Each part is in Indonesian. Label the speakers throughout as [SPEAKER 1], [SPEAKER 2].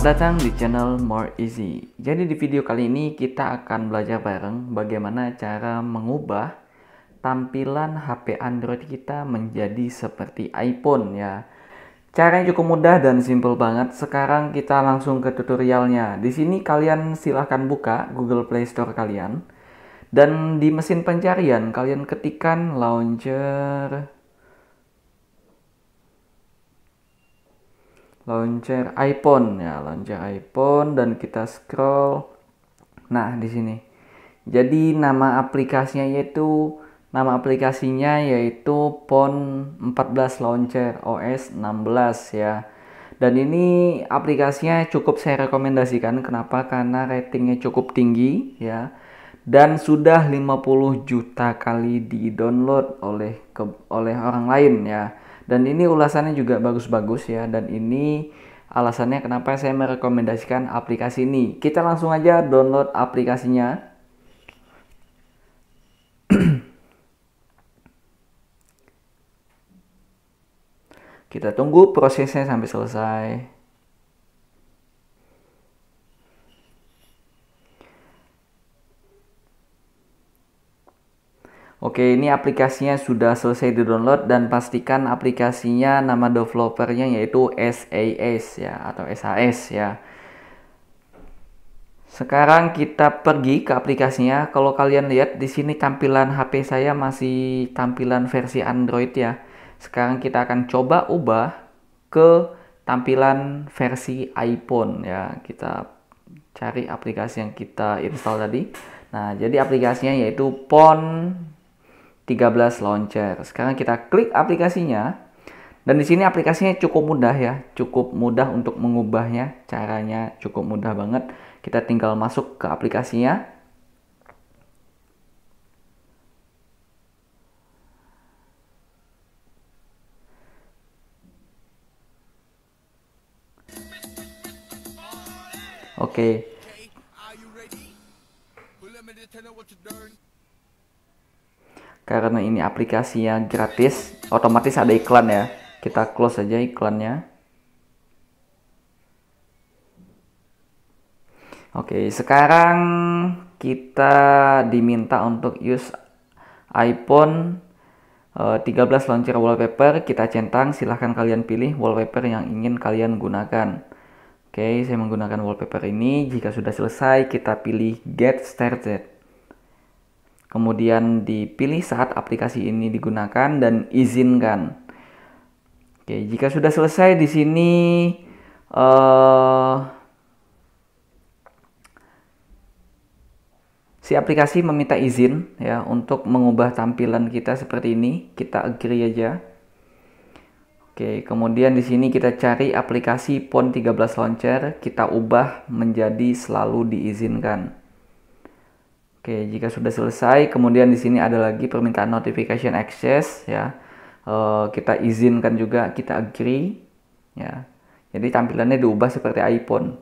[SPEAKER 1] Selamat datang di channel More Easy. Jadi di video kali ini kita akan belajar bareng bagaimana cara mengubah tampilan HP Android kita menjadi seperti iPhone ya. Caranya cukup mudah dan simple banget. Sekarang kita langsung ke tutorialnya. Di sini kalian silahkan buka Google Play Store kalian. Dan di mesin pencarian kalian ketikkan launcher launcher iPhone ya launcher iPhone dan kita scroll nah di sini jadi nama aplikasinya yaitu nama aplikasinya yaitu Pon 14 Launcher OS 16 ya dan ini aplikasinya cukup saya rekomendasikan kenapa karena ratingnya cukup tinggi ya dan sudah 50 juta kali di download oleh ke, oleh orang lain ya dan ini ulasannya juga bagus-bagus ya. Dan ini alasannya kenapa saya merekomendasikan aplikasi ini. Kita langsung aja download aplikasinya. Kita tunggu prosesnya sampai selesai. Oke, ini aplikasinya sudah selesai di-download dan pastikan aplikasinya nama developernya yaitu SAS ya atau SAS ya. Sekarang kita pergi ke aplikasinya. Kalau kalian lihat di sini tampilan HP saya masih tampilan versi Android ya. Sekarang kita akan coba ubah ke tampilan versi iPhone ya. Kita cari aplikasi yang kita install tadi. Nah, jadi aplikasinya yaitu Pon 13 Launcher. Sekarang kita klik aplikasinya. Dan di sini aplikasinya cukup mudah ya, cukup mudah untuk mengubahnya. Caranya cukup mudah banget. Kita tinggal masuk ke aplikasinya. Oke. Okay. karena ini aplikasinya gratis otomatis ada iklan ya kita close aja iklannya oke sekarang kita diminta untuk use iPhone 13 eh, launcher wallpaper kita centang silahkan kalian pilih wallpaper yang ingin kalian gunakan oke saya menggunakan wallpaper ini jika sudah selesai kita pilih get started kemudian dipilih saat aplikasi ini digunakan dan izinkan. Oke, jika sudah selesai di sini uh, si aplikasi meminta izin ya untuk mengubah tampilan kita seperti ini, kita agree aja. Oke, kemudian di sini kita cari aplikasi PON 13 Launcher, kita ubah menjadi selalu diizinkan. Oke, jika sudah selesai, kemudian di sini ada lagi permintaan notification access ya. E, kita izinkan juga, kita agree ya. Jadi tampilannya diubah seperti iPhone.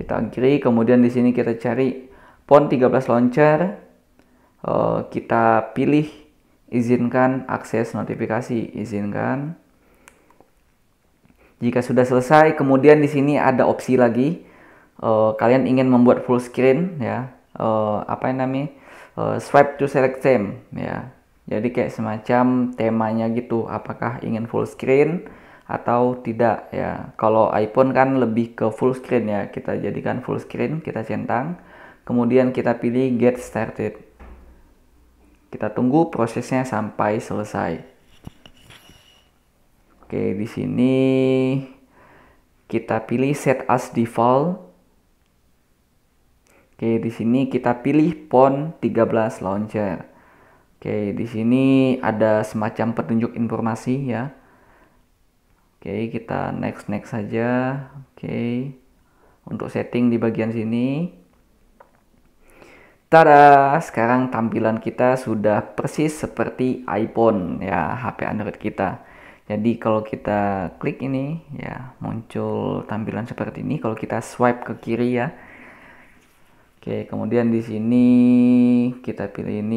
[SPEAKER 1] Kita agree, kemudian di sini kita cari font 13 launcher. E, kita pilih izinkan akses notifikasi, izinkan. Jika sudah selesai, kemudian di sini ada opsi lagi. E, kalian ingin membuat full screen ya uh, apa yang namanya uh, swipe to select theme ya jadi kayak semacam temanya gitu apakah ingin full screen atau tidak ya kalau iPhone kan lebih ke full screen ya kita jadikan full screen kita centang kemudian kita pilih get started kita tunggu prosesnya sampai selesai oke di sini kita pilih set as default Oke, di sini kita pilih PON 13 launcher. Oke, di sini ada semacam petunjuk informasi ya. Oke, kita next next saja. Oke. Untuk setting di bagian sini. Tada, sekarang tampilan kita sudah persis seperti iPhone ya, HP Android kita. Jadi kalau kita klik ini ya muncul tampilan seperti ini kalau kita swipe ke kiri ya Oke, kemudian di sini kita pilih ini.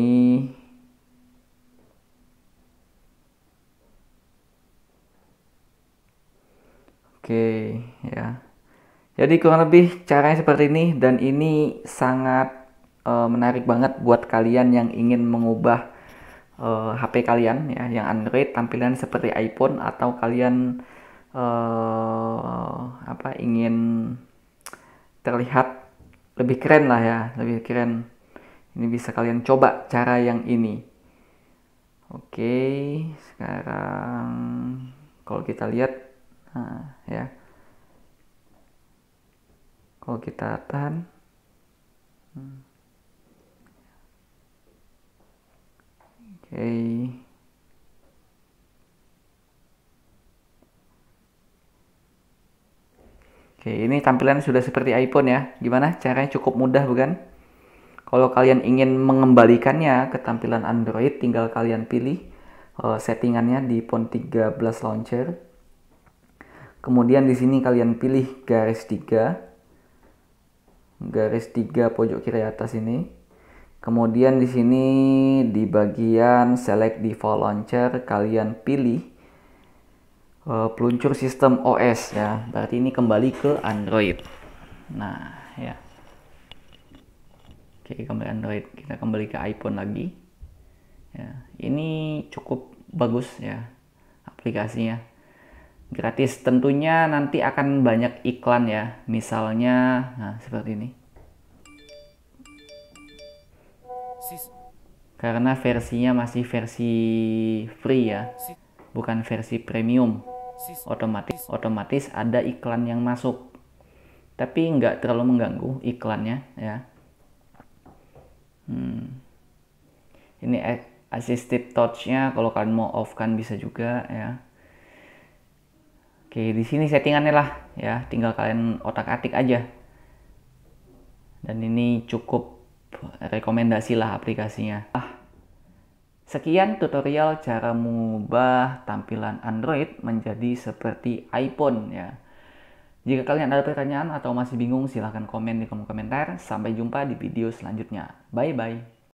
[SPEAKER 1] Oke, ya. Jadi kurang lebih caranya seperti ini dan ini sangat e, menarik banget buat kalian yang ingin mengubah e, eh, HP kalian ya, yang Android tampilan seperti iPhone atau kalian e, apa ingin terlihat lebih keren lah ya lebih keren ini bisa kalian coba cara yang ini oke sekarang kalau kita lihat nah, ya kalau kita tahan hmm. oke okay. Oke, ini tampilan sudah seperti iPhone ya. Gimana? Caranya cukup mudah bukan? Kalau kalian ingin mengembalikannya ke tampilan Android, tinggal kalian pilih eh, settingannya di Phone 13 Launcher. Kemudian di sini kalian pilih garis 3. Garis 3 pojok kiri atas ini. Kemudian di sini di bagian select default launcher kalian pilih Eh, peluncur sistem OS ya. Berarti ini kembali ke Android. Nah, ya. Oke, kembali Android. Kita kembali ke iPhone lagi. Ya, ini cukup bagus ya aplikasinya. Gratis tentunya nanti akan banyak iklan ya. Misalnya nah seperti ini. Karena versinya masih versi free ya, bukan versi premium otomatis otomatis ada iklan yang masuk tapi nggak terlalu mengganggu iklannya ya hmm. ini assistive touchnya kalau kalian mau off kan bisa juga ya oke di sini settingannya lah ya tinggal kalian otak atik aja dan ini cukup rekomendasi lah aplikasinya Sekian tutorial cara mengubah tampilan Android menjadi seperti iPhone ya. Jika kalian ada pertanyaan atau masih bingung silahkan komen di kolom komentar. Sampai jumpa di video selanjutnya. Bye-bye.